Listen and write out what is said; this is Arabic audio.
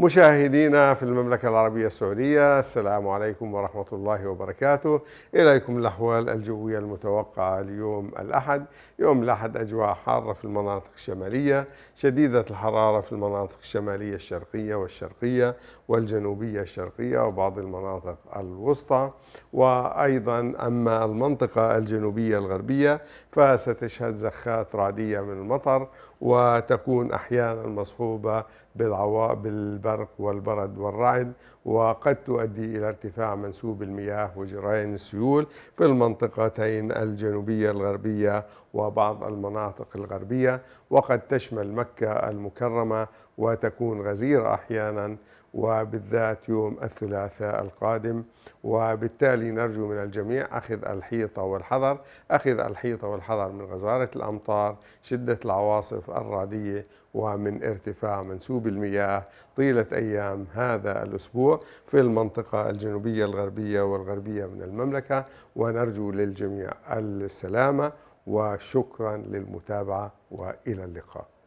مشاهدينا في المملكة العربية السعودية السلام عليكم ورحمة الله وبركاته إليكم الأحوال الجوية المتوقعة اليوم الأحد يوم الأحد أجواء حارة في المناطق الشمالية شديدة الحرارة في المناطق الشمالية الشرقية والشرقية والجنوبية الشرقية وبعض المناطق الوسطى وأيضا أما المنطقة الجنوبية الغربية فستشهد زخات رعدية من المطر وتكون أحيانا مصحوبة بالعواء بالبرد البرق والبرد والرعد وقد تؤدي إلى ارتفاع منسوب المياه وجريان السيول في المنطقتين الجنوبية الغربية وبعض المناطق الغربية وقد تشمل مكة المكرمة وتكون غزيرة أحيانا وبالذات يوم الثلاثاء القادم وبالتالي نرجو من الجميع أخذ الحيطة والحذر أخذ الحيطة والحذر من غزارة الأمطار شدة العواصف الرعدية ومن ارتفاع منسوب المياه طيلة أيام هذا الأسبوع في المنطقة الجنوبية الغربية والغربية من المملكة ونرجو للجميع السلامة وشكرا للمتابعة وإلى اللقاء